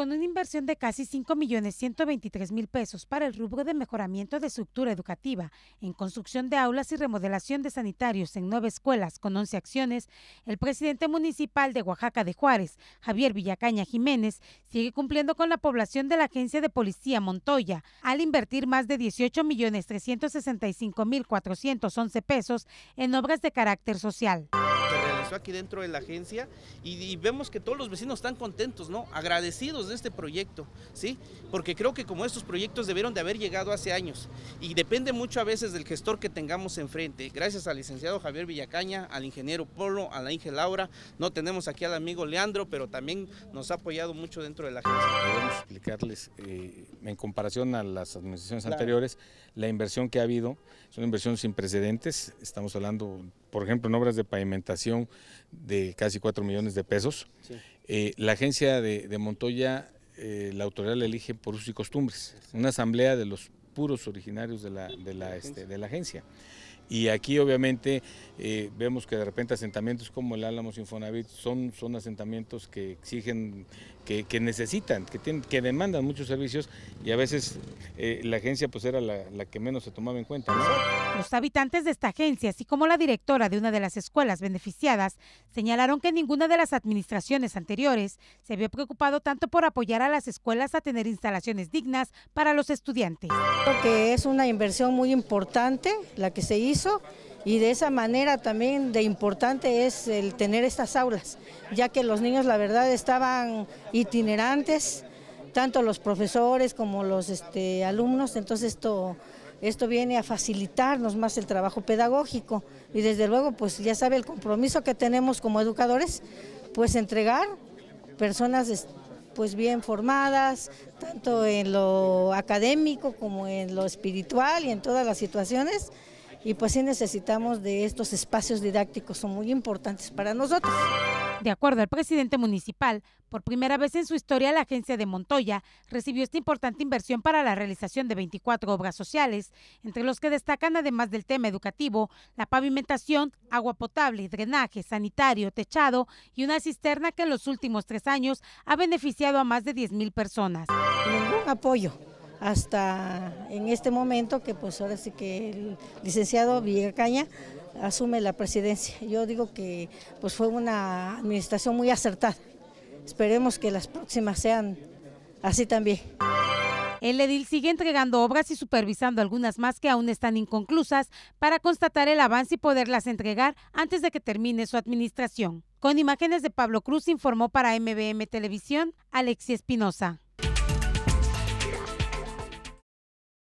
con una inversión de casi millones mil pesos para el rubro de mejoramiento de estructura educativa, en construcción de aulas y remodelación de sanitarios en nueve escuelas con 11 acciones, el presidente municipal de Oaxaca de Juárez, Javier Villacaña Jiménez, sigue cumpliendo con la población de la agencia de policía Montoya al invertir más de millones mil 411 pesos en obras de carácter social aquí dentro de la agencia y, vemos que todos los vecinos están contentos, ¿no? Agradecidos de este proyecto, ¿sí? Porque creo que como estos proyectos debieron de haber llegado hace años y depende mucho a veces del gestor que tengamos enfrente. Gracias al licenciado Javier Villacaña, al ingeniero Polo, a la Inge Laura, no tenemos aquí al amigo Leandro, pero también nos ha apoyado mucho dentro de la agencia. Podemos explicarles, eh, en comparación a las administraciones anteriores, la inversión que ha habido, es una inversión sin precedentes, estamos hablando por ejemplo, en obras de pavimentación de casi 4 millones de pesos. Eh, la agencia de, Montoya, eh, la autoridad la elige por usos y costumbres, una asamblea de los puros originarios de la, de la, de la este, agencia. Y aquí obviamente eh, vemos que de repente asentamientos como el Álamos Infonavit son, son asentamientos que exigen, que, necesitan, que, que demandan muchos servicios y a veces eh, la agencia pues era la, que menos se tomaba en cuenta. Los habitantes de esta agencia, así como la directora de una de las escuelas beneficiadas, señalaron que ninguna de las administraciones anteriores se había preocupado tanto por apoyar a las escuelas a tener instalaciones dignas para los estudiantes. Creo que es una inversión muy importante la que se hizo y de esa manera también de importante es el tener estas aulas, ya que los niños la verdad estaban itinerantes, tanto los profesores como los este, alumnos, entonces esto, esto viene a facilitarnos más el trabajo pedagógico y desde luego pues ya sabe el compromiso que tenemos como educadores, pues entregar personas pues bien formadas, tanto en lo académico como en lo espiritual y en todas las situaciones y pues sí necesitamos de estos espacios didácticos, son muy importantes para nosotros. De acuerdo al presidente municipal, por primera vez en su historia la agencia de Montoya recibió esta importante inversión para la realización de 24 obras sociales, entre los que destacan además del tema educativo, la pavimentación, agua potable, drenaje, sanitario, techado y una cisterna que en los últimos tres años ha beneficiado a más de 10.000 personas. Ningún apoyo hasta en este momento que pues ahora sí que el licenciado Villacaña asume la presidencia. Yo digo que pues fue una administración muy acertada. Esperemos que las próximas sean así también. El edil sigue entregando obras y supervisando algunas más que aún están inconclusas para constatar el avance y poderlas entregar antes de que termine su administración. Con imágenes de Pablo Cruz informó para MBM Televisión Alexia Espinosa.